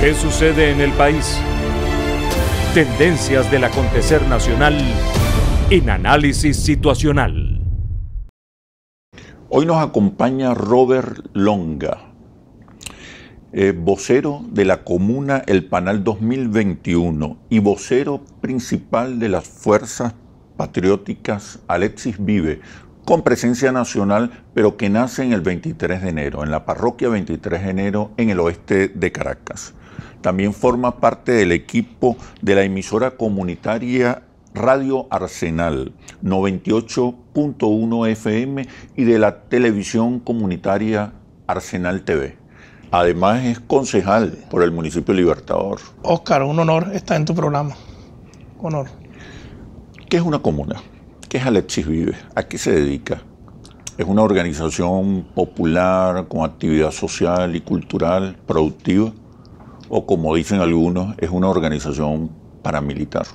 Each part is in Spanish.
¿Qué sucede en el país? Tendencias del acontecer nacional en análisis situacional. Hoy nos acompaña Robert Longa, eh, vocero de la Comuna El Panal 2021 y vocero principal de las Fuerzas Patrióticas Alexis Vive, con presencia nacional, pero que nace en el 23 de enero, en la parroquia 23 de enero, en el oeste de Caracas. También forma parte del equipo de la emisora comunitaria Radio Arsenal 98.1 FM y de la televisión comunitaria Arsenal TV. Además es concejal por el municipio Libertador. Oscar, un honor estar en tu programa. Honor. ¿Qué es una comuna? ¿Qué es Alexis Vive? ¿A qué se dedica? Es una organización popular con actividad social y cultural productiva o como dicen algunos, es una organización paramilitar.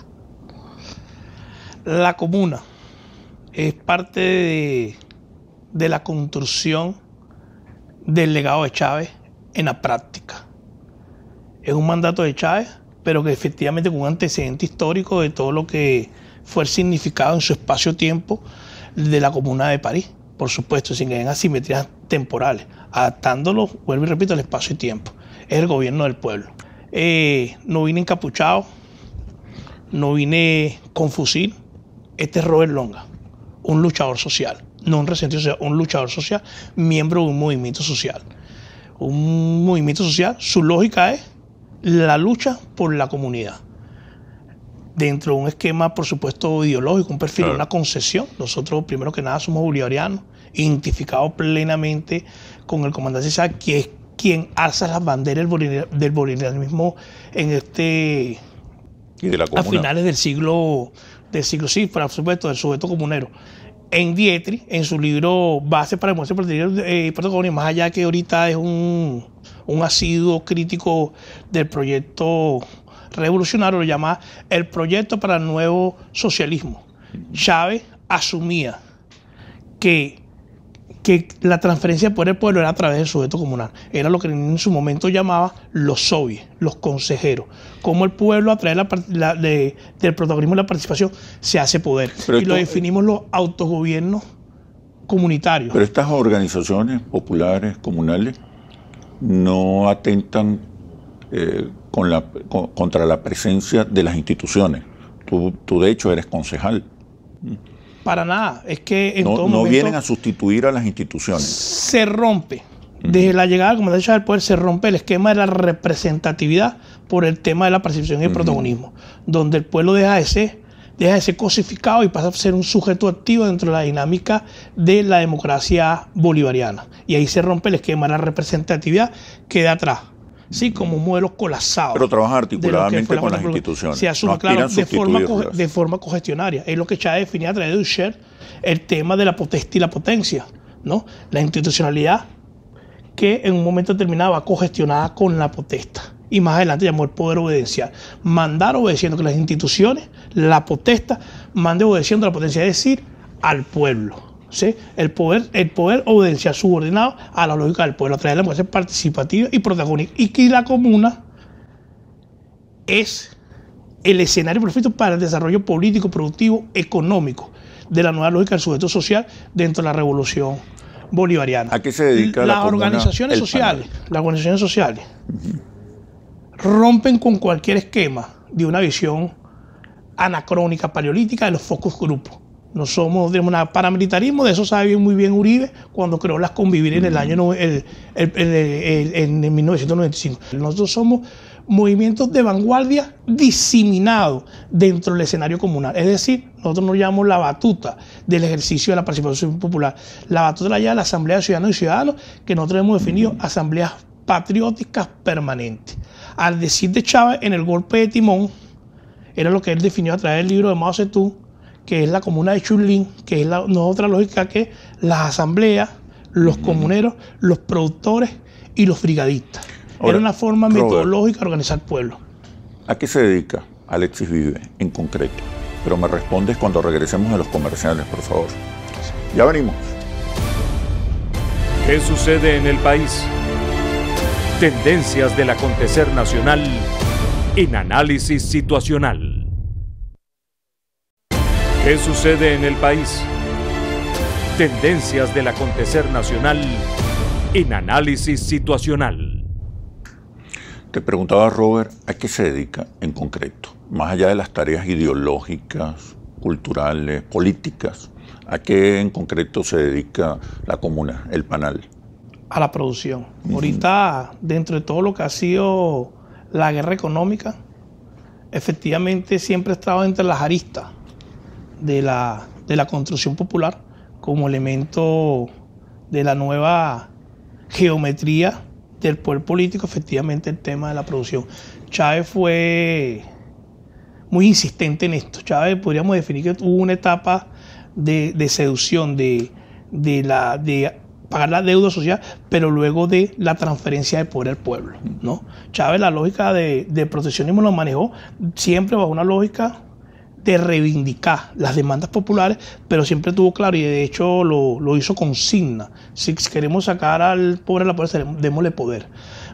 La comuna es parte de, la construcción del legado de Chávez en la práctica. Es un mandato de Chávez, pero que efectivamente con un antecedente histórico de todo lo que fue el significado en su espacio-tiempo de la Comuna de París, por supuesto, sin que haya asimetrías temporales, adaptándolo, vuelvo y repito, al espacio y tiempo es el gobierno del pueblo. Eh, no vine encapuchado, no vine con fusil. Este es Robert Longa, un luchador social, no un resentido social, un luchador social, miembro de un movimiento social. Un movimiento social, su lógica es la lucha por la comunidad. Dentro de un esquema, por supuesto, ideológico, un perfil, una concesión. Nosotros, primero que nada, somos bolivarianos, identificados plenamente con el comandante Sá, que es quien alza las banderas del bolivianismo en este de la a finales del siglo del siglo sí, por supuesto, del sujeto comunero. En Dietri, en su libro Base para el de Puerto protagonismo, más allá que ahorita es un, un asiduo crítico del proyecto revolucionario, lo llama el proyecto para el nuevo socialismo. Mm. Chávez asumía que que la transferencia de poder del pueblo era a través del sujeto comunal. Era lo que en su momento llamaba los soviets, los consejeros. Cómo el pueblo a través del protagonismo y la participación se hace poder. y lo definimos los autogobiernos comunitarios. Pero estas organizaciones populares, comunales, no atentan eh, contra la presencia de las instituciones. Tú, tú de hecho eres concejal. Para nada. Es que en no, todo no vienen a sustituir a las instituciones. Se rompe. Desde la llegada como he dicho del Poder se rompe el esquema de la representatividad por el tema de la percepción y el protagonismo, donde el pueblo deja de ser, deja de ser cosificado y pasa a ser un sujeto activo dentro de la dinámica de la democracia bolivariana. Y ahí se rompe el esquema de la representatividad, queda atrás sí, como un modelo colapsado. Pero trabaja articuladamente con las instituciones. Se de forma, de forma cogestionaria. Es lo que Chávez definía a través de Usher el tema de la potestad y la potencia, ¿no? La institucionalidad que en un momento determinado va cogestionada con la potesta. Y más adelante llamó el poder obedencial. Mandar obedeciendo que las instituciones, la potesta, mande obedeciendo la potencia, es decir, al pueblo el, poder, el poder subordinado a la lógica del pueblo, a través de la democracia participativa y protagónica. Y que la comuna es el escenario perfecto para el desarrollo político, productivo, económico de la nueva lógica del sujeto social dentro de la revolución bolivariana. ¿A qué se dedica las organizaciones sociales? Las organizaciones sociales rompen con cualquier esquema de una visión anacrónica paleolítica de los focus grupos no somos de un paramilitarismo, de eso sabe muy bien Uribe cuando creó las convivir en el año en 1995. Nosotros somos movimientos de vanguardia diseminados dentro del escenario comunal. Es decir, nosotros nos llamamos la batuta del ejercicio de la participación popular. La batuta ya lleva la Asamblea de Ciudadanos y Ciudadanos, que nosotros hemos definido asambleas patrióticas permanentes. Al decir de Chávez en el golpe de Timón, era lo que él definió a través del libro de Mao Zedong, que es la comuna de Chulín, que es la, otra lógica que las asambleas, los comuneros, los productores y los brigadistas. Era una forma metodológica de organizar pueblo ¿A qué se dedica Alexis Vive en concreto? Pero me respondes cuando regresemos a los comerciales, por favor. Ya venimos. ¿Qué sucede en el país? Tendencias del acontecer nacional en análisis situacional. ¿Qué sucede en el país? Tendencias del acontecer nacional en análisis situacional. Te preguntaba, Robert, ¿a qué se dedica en concreto? Más allá de las tareas ideológicas, culturales, políticas, ¿a qué en concreto se dedica la comuna, el panal? A la producción. Ahorita, dentro de todo lo que ha sido la guerra económica, efectivamente siempre he estado entre las aristas de la, de la construcción popular como elemento de la nueva geometría del poder político, efectivamente el tema de la producción. Chávez fue muy insistente en esto. Chávez podríamos definir que tuvo una etapa de, seducción, de, de, la, de pagar la deuda social, pero luego de la transferencia de poder al pueblo. ¿no? Chávez la lógica de, de proteccionismo lo manejó siempre bajo una lógica de reivindicar las demandas populares, pero siempre tuvo claro y de hecho lo, lo hizo consigna. Si queremos sacar al pobre a la pobreza, démosle poder.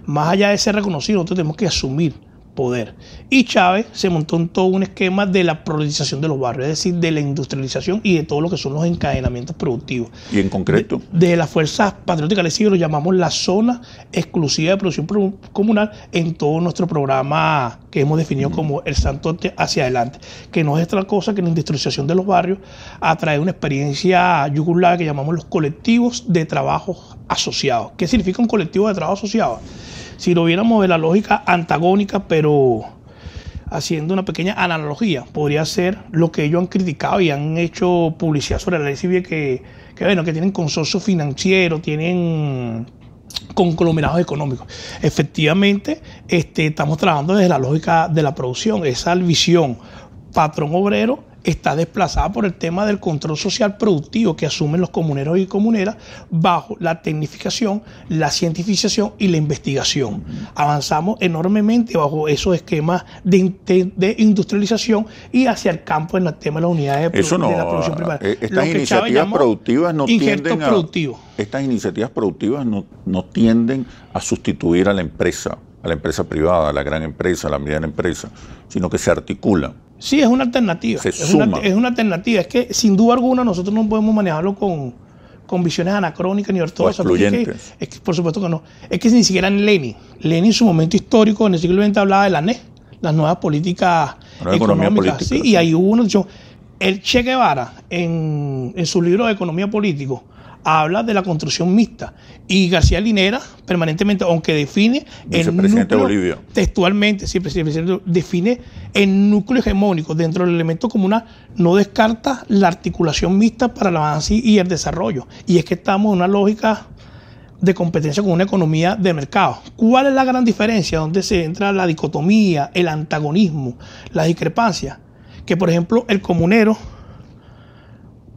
Más allá de ser reconocido, nosotros tenemos que asumir poder. Y Chávez se montó en todo un esquema de la proletización de los barrios, es decir, de la industrialización y de todo lo que son los encadenamientos productivos. ¿Y en concreto? De, las fuerzas patrióticas les siglo, lo llamamos la zona exclusiva de producción comunal en todo nuestro programa que hemos definido como el Santo hacia adelante, que no es otra cosa que la industrialización de los barrios a una experiencia yugular que llamamos los colectivos de trabajo asociados. ¿Qué significa un colectivo de trabajo asociado? si lo viéramos de la lógica antagónica, pero haciendo una pequeña analogía, podría ser lo que ellos han criticado y han hecho publicidad sobre la ley que, bueno, que tienen consorcio financiero, tienen conglomerados económicos. Efectivamente, este, estamos trabajando desde la lógica de la producción, esa visión patrón obrero está desplazada por el tema del control social productivo que asumen los comuneros y comuneras bajo la tecnificación, la cientificación y la investigación. Avanzamos enormemente bajo esos esquemas de, industrialización y hacia el campo en el tema de las unidades de, la producción ah, eh, Estas iniciativas productivas no tienden a, Estas iniciativas productivas no, no tienden a sustituir a la empresa, a la empresa privada, a la gran empresa, a la mediana empresa, sino que se articulan. Sí, es una alternativa. es, Una, alternativa. Es que sin duda alguna nosotros no podemos manejarlo con, con visiones anacrónicas ni ortodoxas. Es que, es que, por supuesto que no. Es que ni siquiera en Lenin. Lenin en su momento histórico, en el siglo XX, hablaba de la NE las nuevas políticas económicas. Y ahí hubo una El Che Guevara, en, en su libro de Economía política habla de la construcción mixta. Y García Linera, permanentemente, aunque define el núcleo, textualmente, siempre presidente, define el núcleo hegemónico dentro del elemento comunal, no descarta la articulación mixta para el avance y el desarrollo. Y es que estamos en una lógica de competencia con una economía de mercado. ¿Cuál es la gran diferencia? Donde se entra la dicotomía, el antagonismo, la discrepancia? Que, por ejemplo, el comunero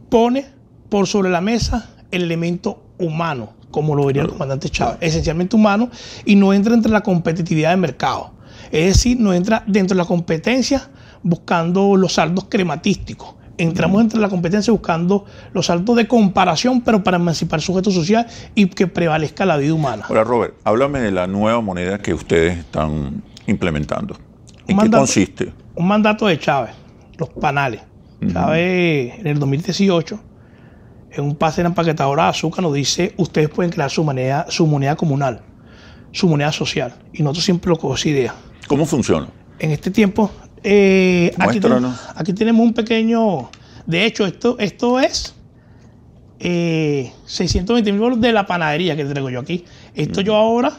pone por sobre la mesa elemento humano, como lo vería el comandante Chávez, esencialmente humano, y no entra entre la competitividad de mercado. Es decir, no entra dentro de la competencia buscando los saldos crematísticos. Entramos entre la competencia buscando los saltos de comparación, pero para emancipar sujeto social y que prevalezca la vida humana. Ahora, Robert, háblame de la nueva moneda que ustedes están implementando. ¿En qué consiste? Un mandato de Chávez, los panales. Chávez, en el 2018, en un pase de empaquetadora Azúcar nos dice, ustedes pueden crear su moneda, su moneda comunal, su moneda social. Y nosotros siempre lo idea. ¿Cómo funciona? En este tiempo, eh, aquí, tenemos un pequeño... De hecho, esto, esto es 620 eh, mil dólares de la panadería que traigo yo aquí. Esto mm. yo ahora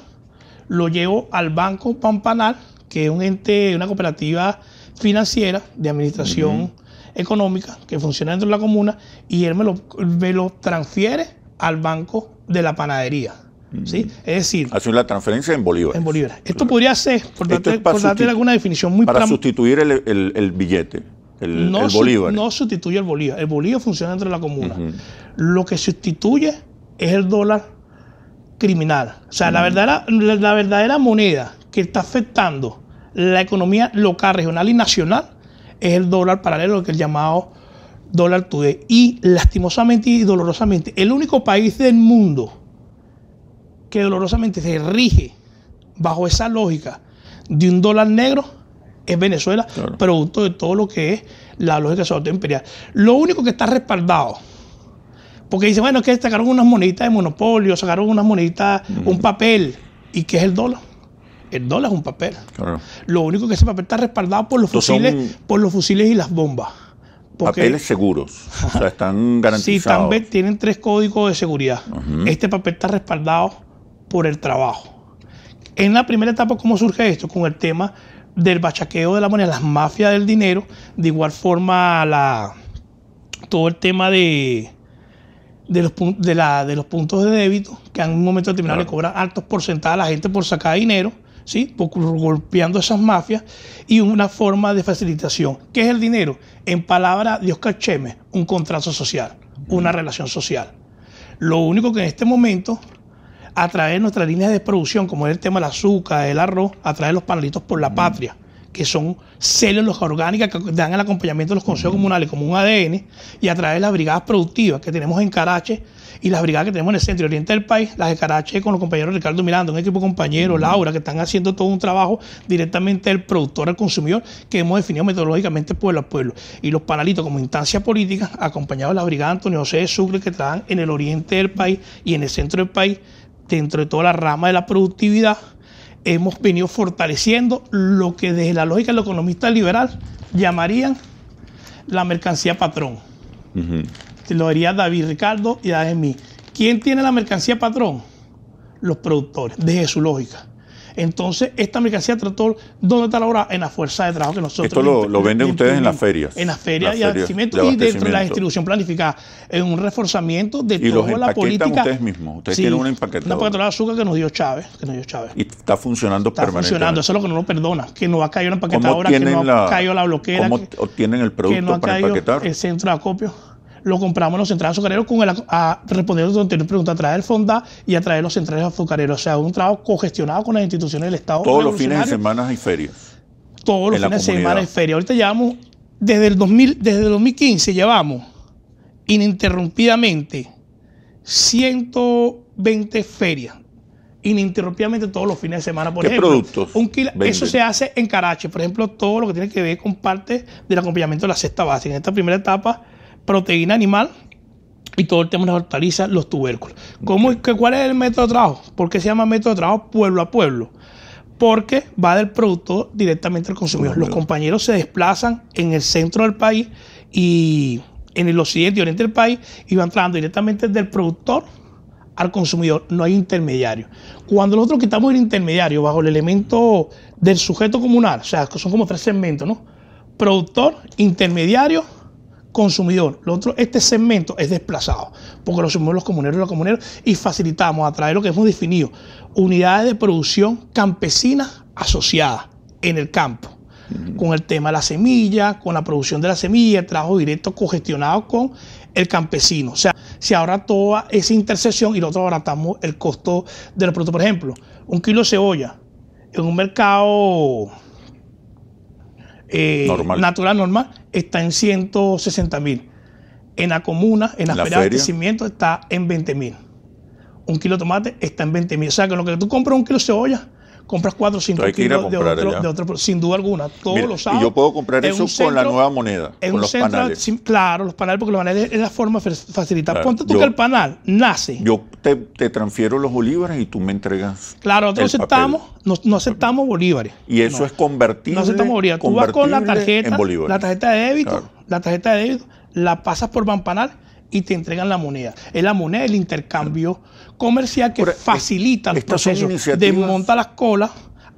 lo llevo al Banco Pampanal, que es un ente, una cooperativa financiera de administración... Mm-hmm económica que funciona dentro de la comuna y él me lo, me lo transfiere al banco de la panadería. Mm. ¿Sí? Es decir, hace la transferencia en Bolívar En bolívares. Esto podría ser, por darte, alguna definición muy Para sustituir el, billete, el, bolívar. no sustituye el bolívar. El bolívar funciona dentro de la comuna. Lo que sustituye es el dólar criminal. O sea, la, la verdadera moneda que está afectando la economía local, regional y nacional es el dólar paralelo, que el llamado dólar today. Y lastimosamente y dolorosamente, el único país del mundo que dolorosamente se rige bajo esa lógica de un dólar negro es Venezuela, producto de todo lo que es la lógica sobre imperial. Lo único que está respaldado, porque dice, bueno, que sacaron unas moneditas de monopolio, sacaron unas moneditas, un mm. papel, y que es el dólar. El dólar es un papel. Lo único que ese papel está respaldado por los fusiles, por los fusiles y las bombas. papeles seguros. o sea, están garantizados. Sí, tienen tres códigos de seguridad. Este papel está respaldado por el trabajo. En la primera etapa, ¿cómo surge esto? Con el tema del bachaqueo de la moneda, las mafias del dinero, de igual forma la, todo el tema de, de, los, de, de los puntos de débito, que en un momento determinado le cobran altos porcentajes a la gente por sacar dinero ¿sí? golpeando esas mafias y una forma de facilitación. ¿Qué es el dinero? En palabra de Oscar Cheme, un contrato social, una mm. relación social. Lo único que en este momento de nuestras líneas de producción, como es el tema del azúcar, el arroz, a través de los panelitos por la mm. patria que son células orgánicas que dan el acompañamiento de los consejos comunales como un ADN, y a través de las brigadas productivas que tenemos en Carache y las brigadas que tenemos en el centro y oriente del país, las de Carache con los compañeros Ricardo Miranda, un equipo compañero, Laura, que están haciendo todo un trabajo directamente del productor al consumidor que hemos definido metodológicamente pueblo a pueblo. Y los panalitos como instancia política, acompañados de la brigada Antonio José de Sucre, que están en el oriente del país y en el centro del país, dentro de toda la rama de la productividad hemos venido fortaleciendo lo que desde la lógica del economista liberal llamarían la mercancía patrón. te Lo diría David Ricardo y David Mí. ¿Quién tiene la mercancía patrón? Los productores, desde su lógica. Entonces, esta mercancía trató, ¿dónde está la hora En la fuerza de trabajo que nosotros. Esto lo, venden ustedes en las ferias. En las ferias la y abastecimiento y dentro de la distribución planificada. En un reforzamiento de toda la política. Ustedes mismos, ustedes tienen una empaquetadora. Una empaquetadora de azúcar que nos dio Chávez. Que nos dio Chávez. Y está funcionando está funcionando, eso es lo que no lo perdona, que no ha caído la empaquetadora, que no ha la, caído la bloquera. ¿Cómo obtienen el producto que no ha para caído empaquetar? El centro de acopio lo compramos en los centrales azucareros con el, a, responder a tu pregunta, a través del Fonda y a través los centrales azucareros. O sea, un trabajo cogestionado con las instituciones del Estado. Todos los fines de semana y ferias. Todos los fines de semana y ferias. Ahorita llevamos, desde el, 2000, desde el 2015 llevamos ininterrumpidamente 120 ferias ininterrumpidamente todos los fines de semana. Por ¿Qué ejemplo, productos un eso se hace en Carache, por ejemplo, todo lo que tiene que ver con parte del acompañamiento de la cesta base, En esta primera etapa proteína animal y todo el tema de las hortalizas, los tubérculos. ¿Cómo es que, ¿Cuál es el método de trabajo? ¿Por qué se llama método de trabajo pueblo a pueblo? Porque va del productor directamente al consumidor. Los compañeros se desplazan en el centro del país y en el occidente y oriente del país y van entrando directamente del productor al consumidor, no hay intermediario. Cuando nosotros quitamos el intermediario bajo el elemento del sujeto comunal, o sea, son como tres segmentos, ¿no? Productor, intermediario consumidor. Lo otro, este segmento es desplazado, porque lo sumamos los comuneros y los comuneros y facilitamos a través de lo que hemos definido, unidades de producción campesina asociadas en el campo, con el tema de la semilla, con la producción de la semilla, trabajo directo cogestionado con el campesino. O sea, si ahora toda esa intersección y lo otro abaratamos el costo del producto. Por ejemplo, un kilo de cebolla en un mercado eh, natural normal está en 160 mil. En la comuna, en la, la de abastecimiento está en 20 mil. Un kilo de tomate está en 20 mil. O sea que lo que tú compras un kilo de cebolla compras cuatro o cinco kilos de otro, sin duda alguna, todos los sábados. Y yo puedo comprar eso con la nueva moneda, en los panales. claro, los panales, porque los panales es la forma de facilitar. Ponte tú que el panal nace. Yo te, transfiero los bolívares y tú me entregas. Claro, nosotros aceptamos, no, aceptamos bolívares. Y eso es convertible. No aceptamos bolívares. Tú con la tarjeta, la tarjeta de débito, la tarjeta de débito, la pasas por Banpanal y te entregan la moneda. Es la moneda, el intercambio comercial que e-, facilita el los procesos. Desmonta las colas,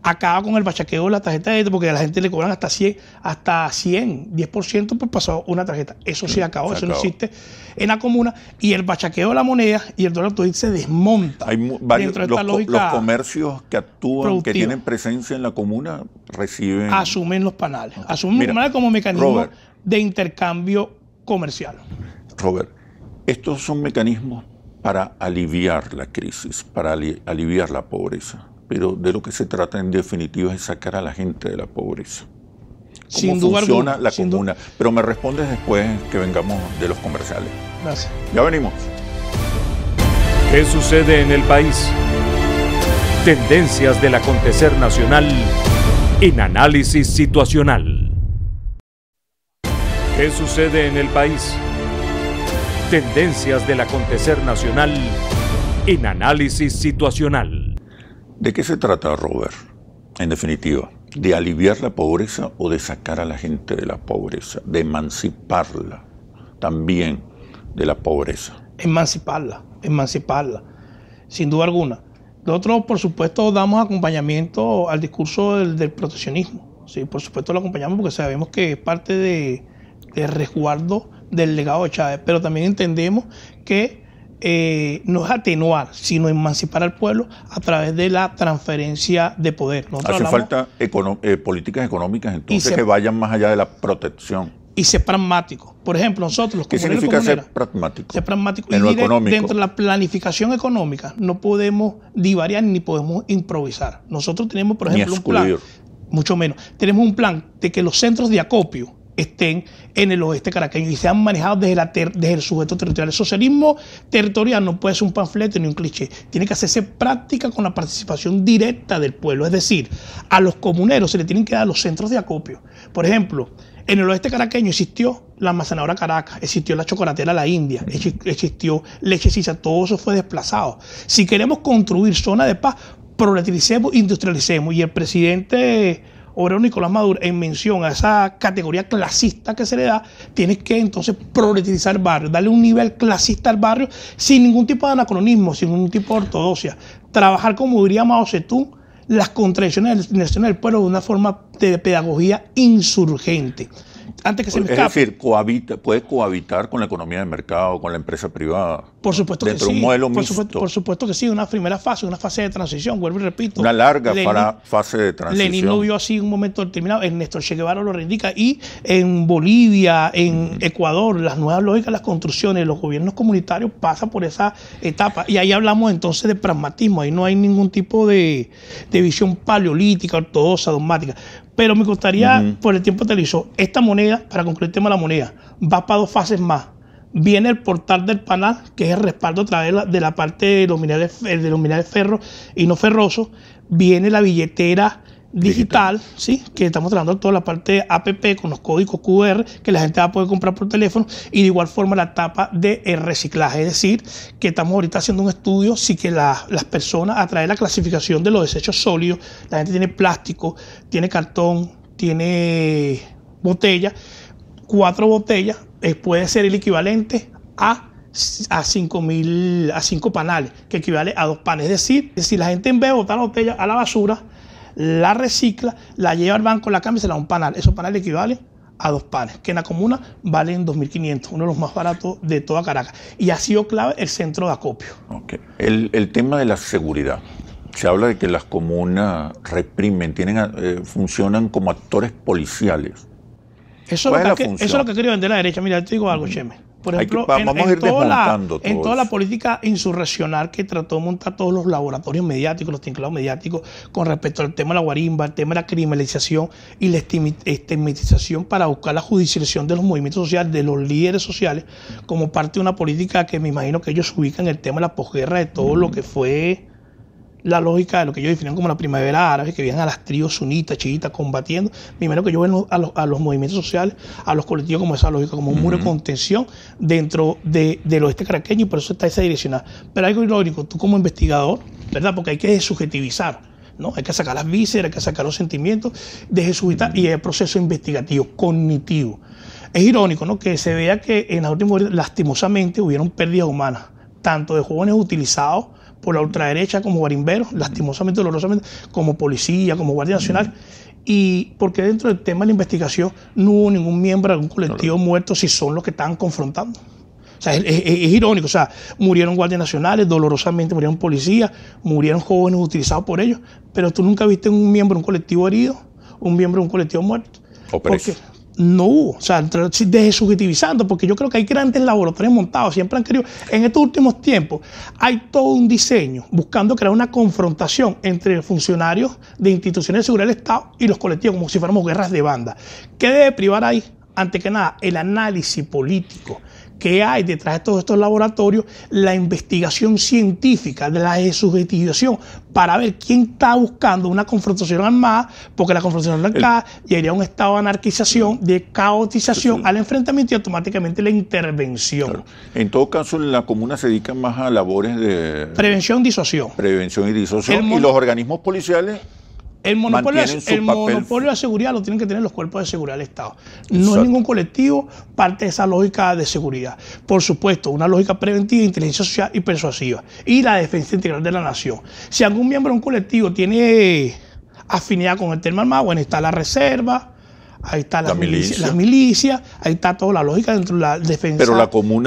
acaba con el bachaqueo de la tarjeta de crédito porque a la gente le cobran hasta 100, hasta 100, 10% por pasar una tarjeta. Eso se mm, acabó, eso no existe en la comuna. Y el bachaqueo de la moneda y el dólar todavía se desmonta. Hay varios, los, comercios que actúan, que tienen presencia en la comuna, reciben... Asumen los panales. Asumen los panales como mecanismo de intercambio comercial. Robert, estos son mecanismos para aliviar la crisis, para aliviar la pobreza. Pero de lo que se trata en definitiva es sacar a la gente de la pobreza. ¿Cómo sin funciona la comuna? Pero me respondes después que vengamos de los comerciales. Ya venimos. ¿Qué sucede en el país? Tendencias del acontecer nacional en análisis situacional. ¿Qué sucede en el país? Tendencias del acontecer nacional en análisis situacional. ¿De qué se trata, Robert? En definitiva, de aliviar la pobreza o de sacar a la gente de la pobreza, de emanciparla también de la pobreza. Emanciparla, emanciparla, sin duda alguna. Nosotros, por supuesto, damos acompañamiento al discurso del, proteccionismo. Sí, por supuesto lo acompañamos porque sabemos que es parte de, de resguardo del legado de Chávez, pero también entendemos que eh, no es atenuar, sino emancipar al pueblo a través de la transferencia de poder. Hace falta eh, políticas económicas entonces que vayan más allá de la protección. Y ser pragmático. Por ejemplo, nosotros los ¿Qué significa ser pragmático? Ser pragmático. y Dentro de la planificación económica no podemos divariar ni podemos improvisar. Nosotros tenemos, por ejemplo, un plan, mucho menos, tenemos un plan de que los centros de acopio estén en el oeste caraqueño y sean manejados desde, desde el sujeto territorial. El socialismo territorial no puede ser un panfleto ni un cliché, tiene que hacerse práctica con la participación directa del pueblo, es decir, a los comuneros se le tienen que dar los centros de acopio. Por ejemplo, en el oeste caraqueño existió la almacenadora Caracas, existió la chocolatera La India, existió Lechecisa, todo eso fue desplazado. Si queremos construir zona de paz, proletaricemos, industrialicemos y el presidente Obrero Nicolás Maduro, en mención a esa categoría clasista que se le da, Tienes que entonces proletizar el barrio, darle un nivel clasista al barrio sin ningún tipo de anacronismo, sin ningún tipo de ortodoxia. Trabajar, como diría Mao Zedong, las contradicciones del pueblo de una forma de pedagogía insurgente. Es decir, puede cohabitar con la economía de mercado, con la empresa privada. Por supuesto dentro que sí. De un modelo por, supuesto, por supuesto que sí, una primera fase, una fase de transición, vuelvo y repito. Una larga fase de transición. Lenin lo vio así un momento determinado, En Néstor Che Guevara lo reivindica, y en Bolivia, en Ecuador, las nuevas lógicas, las construcciones, los gobiernos comunitarios pasan por esa etapa. Y ahí hablamos entonces de pragmatismo, ahí no hay ningún tipo de, de visión paleolítica, ortodoxa, dogmática. Pero me gustaría, por el tiempo que hizo, esta moneda, para concluir el tema de la moneda, va para dos fases más. Viene el portal del panal, que es el respaldo a través de la parte de los minerales, eh, de ferro y no ferroso. Viene la billetera digital, ¿sí? que estamos tratando toda la parte APP con los códigos QR que la gente va a poder comprar por teléfono y de igual forma la etapa de reciclaje, es decir, que estamos ahorita haciendo un estudio si que las personas atraen la clasificación de los desechos sólidos, la gente tiene plástico, tiene cartón, tiene botella, cuatro botellas eh, puede ser el equivalente a a 5 a 5 panales, que equivale a dos panes. Es decir, si la gente en vez de botar la botella a la basura, la recicla, la lleva al banco, la cambia y se la da un panal. Esos panales equivalen a dos panes, que en la comuna valen 2.500, uno de los más baratos de toda Caracas. Y ha sido clave el centro de acopio. El, tema de la seguridad. Se habla de que las comunas reprimen, tienen, eh, funcionan como actores policiales. Eso es, eso lo que, quiero vender la derecha. Mira, te digo algo, Cheme. Por ejemplo, en, vamos a ir toda la, en toda la política insurreccional que trató de montar todos los laboratorios mediáticos, los tinclados mediáticos, con respecto al tema de la guarimba, el tema de la criminalización y la estigmatización para buscar la judicialización de los movimientos sociales, de los líderes sociales, como parte de una política que me imagino que ellos ubican el tema de la posguerra, de todo lo mm. que fue la lógica de lo que ellos definían como la primavera árabe, que vienen a las tríos sunitas, chiquitas combatiendo. Primero que yo ven a los, movimientos sociales, a los colectivos como esa lógica, como un muro de contención dentro de, del este caraqueño y por eso está esa dirección. Pero algo irónico, tú como investigador, ¿verdad? Porque hay que subjetivizar. ¿no? Hay que sacar las vísceras, hay que sacar los sentimientos de jesuita y el proceso investigativo, cognitivo. Es irónico ¿no? que se vea que en las últimas lastimosamente hubieron pérdidas humanas, tanto de jóvenes utilizados por la ultraderecha como barimbero, lastimosamente, dolorosamente, como policía, como Guardia mm. Nacional, y porque dentro del tema de la investigación no hubo ningún miembro de algún colectivo muerto si son los que estaban confrontando. O sea, es, irónico. O sea, murieron guardias nacionales, dolorosamente murieron policías, murieron jóvenes utilizados por ellos. Pero tú nunca viste un miembro de un colectivo herido, un miembro de un colectivo muerto. O qué no hubo. O sea, desubjetivizando, porque yo creo que hay grandes laboratorios montados, siempre han querido. En estos últimos tiempos hay todo un diseño buscando crear una confrontación entre funcionarios de instituciones de seguridad del Estado y los colectivos, como si fuéramos guerras de banda. ¿Qué debe privar ahí? Ante que nada, el análisis político. ¿Qué hay detrás de todos estos laboratorios, la investigación científica, de la subjetivación, para ver quién está buscando una confrontación armada, porque la confrontación armada llegaría a un estado de anarquización, de caotización al enfrentamiento y automáticamente la intervención. En todo caso, en la comuna se dedica más a labores de... Prevención, disuasión. Prevención y disociación. Y los organismos policiales el monopolio, el monopolio de seguridad lo tienen que tener los cuerpos de seguridad del Estado. No es ningún colectivo parte de esa lógica de seguridad. Por supuesto, una lógica preventiva, inteligencia social y persuasiva. Y la defensa integral de la nación. Si algún miembro de un colectivo tiene eh, afinidad con el tema armado, bueno, está la reserva, ahí está la, milicia. ahí está toda la lógica dentro de la defensa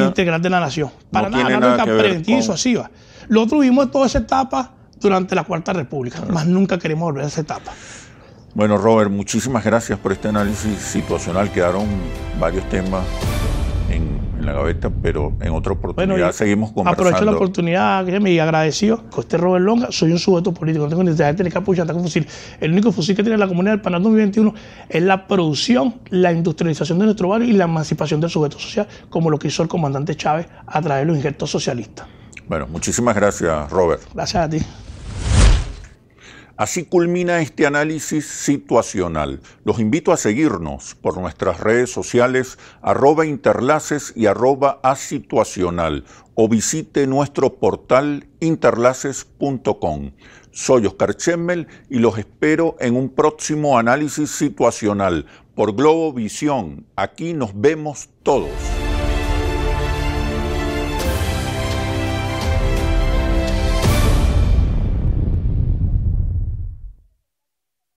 integral de la nación. Para nada, una lógica preventiva y persuasiva. Lo otro vimos en toda esa etapa durante la Cuarta República, más nunca queremos volver a esa etapa. Bueno, Robert, muchísimas gracias por este análisis situacional. Quedaron varios temas en, la gaveta, pero en otra oportunidad seguimos conversando. Aprovecho la oportunidad, y agradecido con este Robert Longa. Soy un sujeto político, no tengo necesidad de tener capucha, tengo fusil. El único fusil que tiene la comunidad del Panamá 2021 es la producción, la industrialización de nuestro barrio y la emancipación del sujeto social, como lo que hizo el comandante Chávez a través de los injertos socialistas. Bueno, muchísimas gracias, Robert. Gracias a ti. Así culmina este análisis situacional. Los invito a seguirnos por nuestras redes sociales arroba interlaces y arroba asituacional o visite nuestro portal interlaces.com. Soy Oscar Chemmel y los espero en un próximo análisis situacional por Globovisión. Aquí nos vemos todos.